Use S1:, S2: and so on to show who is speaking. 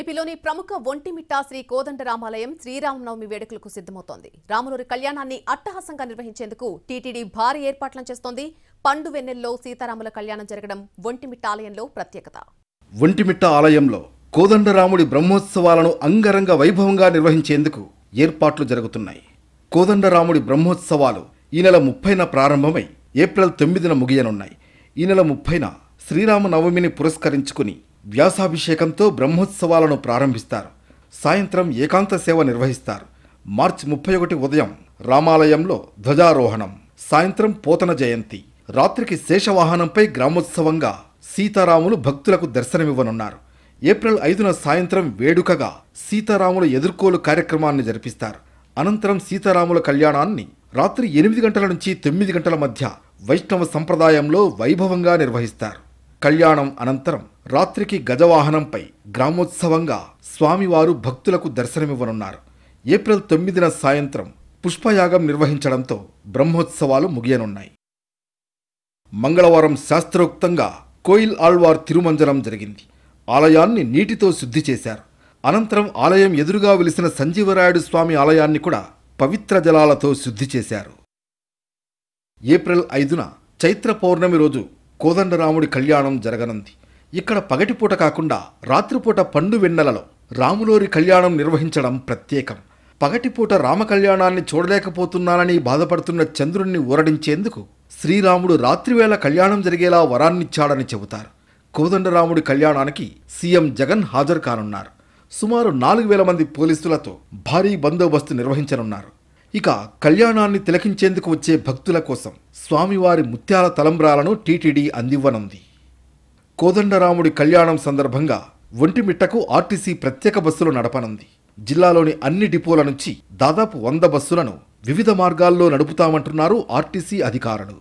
S1: ఏపీలోని ప్రముఖ ఒంటిమిట్ట శ్రీ కోదండరామాలయం శ్రీరామనవమి వేడుకలకు సిద్దమవుతోంది రాములూరి కళ్యాణాన్ని అట్టహాసంగా నిర్వహించేందుకు టీటీడీ భారీ ఏర్పాట్లను చేస్తోంది పండు వెన్నెల్లో సీతారాముల కళ్యాణం జరగడం ఒంటిమిట్ట ఆలయంలో ప్రత్యేకత
S2: ఒంటిమిట్ట ఆలయంలో కోదండరాముడి బ్రహ్మోత్సవాలను అంగరంగ వైభవంగా నిర్వహించేందుకు ఏర్పాట్లు జరుగుతున్నాయి కోదండరాముడి బ్రహ్మోత్సవాలు ఈ నెల ముప్పైన ప్రారంభమై ఏప్రిల్ తొమ్మిదిన ముగియనున్నాయి ఈ నెల ముప్పైన శ్రీరామనవమిని పురస్కరించుకుని వ్యాసాభిషేకంతో బ్రహ్మోత్సవాలను ప్రారంభిస్తారు సాయంత్రం ఏకాంత సేవ నిర్వహిస్తారు మార్చి ముప్పై ఒకటి ఉదయం రామాలయంలో ధ్వజారోహణం సాయంత్రం పోతన జయంతి రాత్రికి శేషవాహనంపై గ్రామోత్సవంగా సీతారాములు భక్తులకు దర్శనమివ్వనున్నారు ఏప్రిల్ ఐదున సాయంత్రం వేడుకగా సీతారాముల ఎదుర్కోలు కార్యక్రమాన్ని జరిపిస్తారు అనంతరం సీతారాముల కళ్యాణాన్ని రాత్రి ఎనిమిది గంటల నుంచి తొమ్మిది గంటల మధ్య వైష్ణవ సంప్రదాయంలో వైభవంగా నిర్వహిస్తారు కళ్యాణం అనంతరం రాత్రికి గజవాహనంపై గ్రామోత్సవంగా స్వామివారు భక్తులకు దర్శనమివ్వనున్నారు ఏప్రిల్ తొమ్మిదిన సాయంత్రం పుష్పయాగం నిర్వహించడంతో బ్రహ్మోత్సవాలు ముగియనున్నాయి మంగళవారం శాస్త్రోక్తంగా కోయిల్ ఆళ్వార్ తిరుమంజనం జరిగింది ఆలయాన్ని నీటితో శుద్ధి చేశారు అనంతరం ఆలయం ఎదురుగా వెలిసిన సంజీవరాయుడు స్వామి ఆలయాన్ని కూడా పవిత్ర జలాలతో శుద్ధి చేశారు ఏప్రిల్ ఐదున చైత్ర పౌర్ణమి రోజు కోదండరాముడి కళ్యాణం జరగనుంది ఇక్కడ పగటిపూట కాకుండా రాత్రిపూట పండు వెన్నెలలో రాములోరి కళ్యాణం నిర్వహించడం ప్రత్యేకం పగటిపూట రామకళ్యాణాన్ని చూడలేకపోతున్నానని బాధపడుతున్న చంద్రుణ్ణి ఊరడించేందుకు శ్రీరాముడు రాత్రివేళ కళ్యాణం జరిగేలా వరాన్నిచ్చాడని చెబుతారు కోదండరాముడి కళ్యాణానికి సీఎం జగన్ హాజరు కానున్నారు సుమారు నాలుగు వేల మంది పోలీసులతో భారీ బందోబస్తు నిర్వహించనున్నారు ఇక కళ్యాణాన్ని తిలకించేందుకు వచ్చే భక్తుల కోసం స్వామివారి ముత్యాల తలంబ్రాలను టీటీడీ అందివ్వనుంది కోదండరాముడి కళ్యాణం సందర్భంగా ఒంటిమిట్టకు ఆర్టీసీ ప్రత్యేక బస్సులు నడపనుంది జిల్లాలోని అన్ని డిపోల నుంచి దాదాపు వంద బస్సులను వివిధ మార్గాల్లో నడుపుతామంటున్నారు ఆర్టీసీ అధికారులు